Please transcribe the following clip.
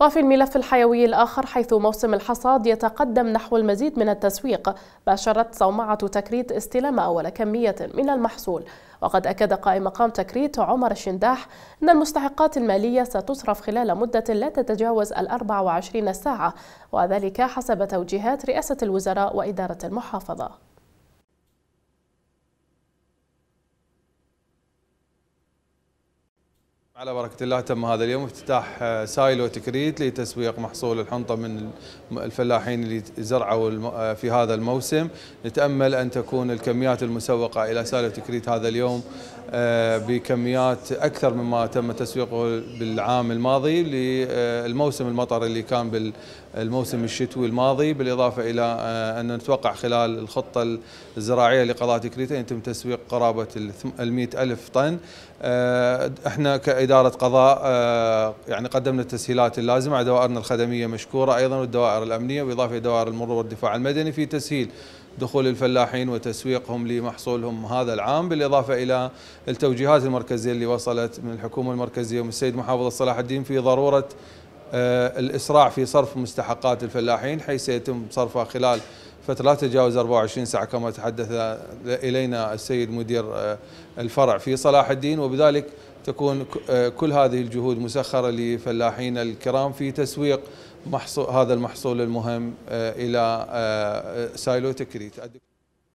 وفي الملف الحيوي الآخر حيث موسم الحصاد يتقدم نحو المزيد من التسويق باشرت صومعة تكريت استلام أول كمية من المحصول وقد أكد قائم مقام تكريت عمر الشنداح أن المستحقات المالية ستصرف خلال مدة لا تتجاوز ال 24 ساعة وذلك حسب توجيهات رئاسة الوزراء وإدارة المحافظة على بركة الله تم هذا اليوم افتتاح آه، سايلو تكريت لتسويق محصول الحنطة من الفلاحين اللي زرعوا آه، في هذا الموسم نتأمل أن تكون الكميات المسوقة إلى سايلو تكريت هذا اليوم آه، بكميات أكثر مما تم تسويقه بالعام الماضي للموسم المطر اللي كان بالموسم الشتوي الماضي بالإضافة إلى أن نتوقع خلال الخطة الزراعية لقضاء تكريت أن يتم تسويق قرابة ال 100 ألف طن احنا إدارة قضاء آه، يعني قدمنا التسهيلات اللازمة على دوائرنا الخدمية مشكورة أيضا والدوائر الأمنية بالإضافة إلى دوائر المرور والدفاع المدني في تسهيل دخول الفلاحين وتسويقهم لمحصولهم هذا العام بالإضافة إلى التوجيهات المركزية اللي وصلت من الحكومة المركزية ومن السيد محافظ صلاح الدين في ضرورة آه، الإسراع في صرف مستحقات الفلاحين حيث سيتم صرفها خلال فترة لا تتجاوز 24 ساعة كما تحدث إلينا السيد مدير آه، الفرع في صلاح الدين وبذلك تكون آه، كل هذه الجهود مسخرة لفلاحين الكرام في تسويق محصول هذا المحصول المهم آه، إلى سايلو تكريت